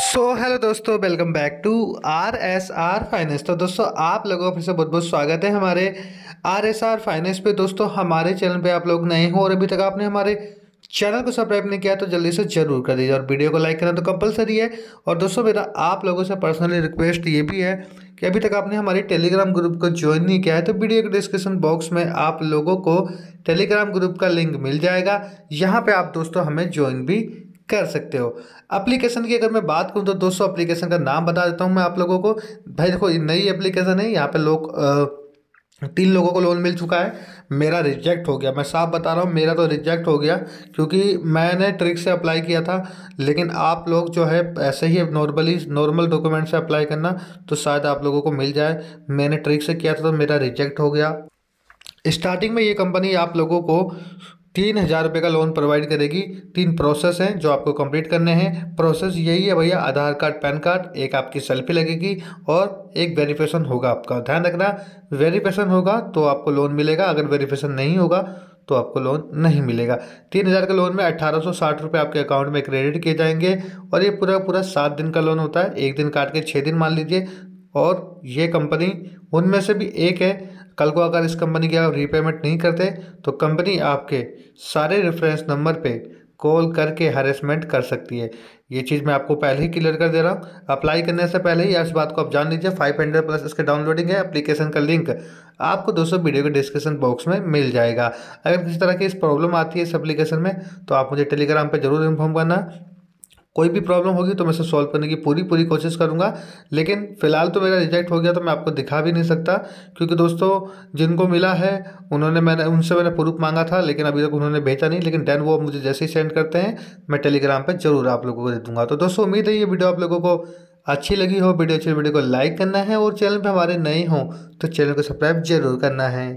सो so, hello दोस्तों welcome back to R S R finance तो दोस्तों आप लोगों का फिर से बहुत बहुत स्वागत है हमारे आर एस आर फाइनेंस पे दोस्तों हमारे चैनल पे आप लोग नए हो और अभी तक आपने हमारे चैनल को सब्सक्राइब नहीं किया तो जल्दी से जरूर कर दीजिए और वीडियो को लाइक करना तो कंपलसरी है और दोस्तों मेरा आप लोगों से पर्सनली रिक्वेस्ट ये भी है कि अभी तक आपने हमारे टेलीग्राम ग्रुप को ज्वाइन नहीं किया है तो वीडियो के डिस्क्रिप्शन बॉक्स में आप लोगों को टेलीग्राम ग्रुप का लिंक मिल जाएगा यहाँ पर आप दोस्तों हमें ज्वाइन भी कर सकते हो एप्लीकेशन की अगर मैं बात करूँ तो दोस्तों एप्लीकेशन का नाम बता देता हूँ मैं आप लोगों को भाई देखो नई एप्लीकेशन है यहाँ पर लोग तीन लोगों को लोन मिल चुका है मेरा रिजेक्ट हो गया मैं साफ बता रहा हूँ मेरा तो रिजेक्ट हो गया क्योंकि मैंने ट्रिक से अप्लाई किया था लेकिन आप लोग जो है ऐसे ही नॉर्मली नॉर्मल डॉक्यूमेंट से अप्लाई करना तो शायद आप लोगों को मिल जाए मैंने ट्रिक से किया था तो मेरा रिजेक्ट हो गया स्टार्टिंग में ये कंपनी आप लोगों को तीन हज़ार रुपये का लोन प्रोवाइड करेगी तीन प्रोसेस हैं जो आपको कंप्लीट करने हैं प्रोसेस यही है भैया आधार कार्ड पैन कार्ड एक आपकी सेल्फी लगेगी और एक वेरिफिकेशन होगा आपका ध्यान रखना वेरिफिकेशन होगा तो आपको लोन मिलेगा अगर वेरिफिकेशन नहीं होगा तो आपको लोन नहीं मिलेगा तीन हज़ार के लोन में अट्ठारह सौ साठ रुपये आपके अकाउंट में क्रेडिट किए जाएंगे और ये पूरा पूरा सात दिन का लोन होता है एक दिन काट के छः दिन मान लीजिए और ये कंपनी उनमें से भी एक है कल को अगर इस कंपनी की आप रीपेमेंट नहीं करते तो कंपनी आपके सारे रेफरेंस नंबर पे कॉल करके हरेसमेंट कर सकती है ये चीज़ मैं आपको पहले ही क्लियर कर दे रहा हूँ अप्लाई करने से पहले ही इस बात को आप जान लीजिए फाइव हंड्रेड प्लस इसके डाउनलोडिंग है एप्लीकेशन का लिंक आपको दोस्तों वीडियो के डिस्क्रिप्शन बॉक्स में मिल जाएगा अगर किसी तरह की इस प्रॉब्लम आती है इस एप्लीकेशन में तो आप मुझे टेलीग्राम पर जरूर इन्फॉर्म करना कोई भी प्रॉब्लम होगी तो मैं इसे सॉल्व करने की पूरी पूरी कोशिश करूँगा लेकिन फ़िलहाल तो मेरा रिजेक्ट हो गया तो मैं आपको दिखा भी नहीं सकता क्योंकि दोस्तों जिनको मिला है उन्होंने मैंने उनसे मैंने प्रूफ मांगा था लेकिन अभी तक उन्होंने भेजा नहीं लेकिन डेन वो मुझे जैसे ही सेंड करते हैं मैं टेलीग्राम पर ज़रूर आप लोगों को दे दूँगा तो दोस्तों उम्मीद है ये वीडियो आप लोगों को अच्छी लगी हो वीडियो अच्छी वीडियो को लाइक करना है और चैनल पर हमारे नए हों तो चैनल को सब्सक्राइब जरूर करना है